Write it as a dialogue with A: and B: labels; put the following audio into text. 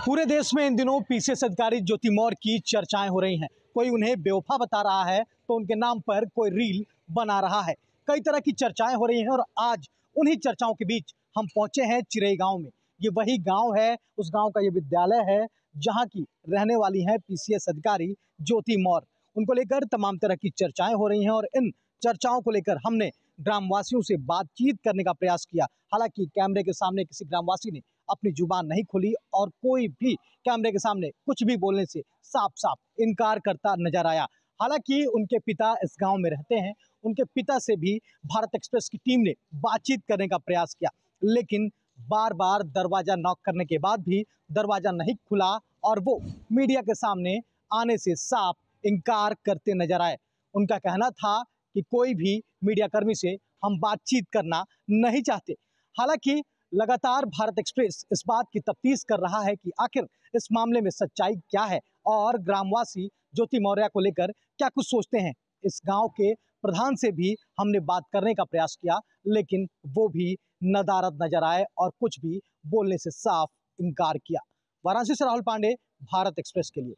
A: पूरे देश में इन दिनों पीसीएस अधिकारी ज्योति मौर्य की चर्चाएं हो रही हैं कोई उन्हें बेवफा बता रहा है तो उनके नाम पर कोई रील बना रहा है कई तरह की चर्चाएं हो रही हैं और आज उन्हीं चर्चाओं के बीच हम पहुंचे हैं चिरई गांव में ये वही गांव है उस गांव का ये विद्यालय है जहां की रहने वाली है पी अधिकारी ज्योति मौर्य उनको लेकर तमाम तरह की चर्चाएं हो रही हैं और इन चर्चाओं को लेकर हमने ग्रामवासियों से बातचीत करने का प्रयास किया हालांकि कैमरे के सामने किसी ग्रामवासी ने अपनी जुबान नहीं खोली और कोई भी कैमरे के सामने कुछ भी बोलने से साफ साफ इनकार करता नजर आया हालांकि उनके पिता इस गांव में रहते हैं उनके पिता से भी भारत एक्सप्रेस की टीम ने बातचीत करने का प्रयास किया लेकिन बार बार दरवाज़ा नॉक करने के बाद भी दरवाज़ा नहीं खुला और वो मीडिया के सामने आने से साफ इनकार करते नजर आए उनका कहना था कि कोई भी मीडियाकर्मी से हम बातचीत करना नहीं चाहते हालांकि लगातार भारत एक्सप्रेस इस बात की तफ्तीश कर रहा है कि आखिर इस मामले में सच्चाई क्या है और ग्रामवासी ज्योति मौर्य को लेकर क्या कुछ सोचते हैं इस गांव के प्रधान से भी हमने बात करने का प्रयास किया लेकिन वो भी नदारद नजर आए और कुछ भी बोलने से साफ इनकार किया वाराणसी से राहुल पांडे भारत एक्सप्रेस के लिए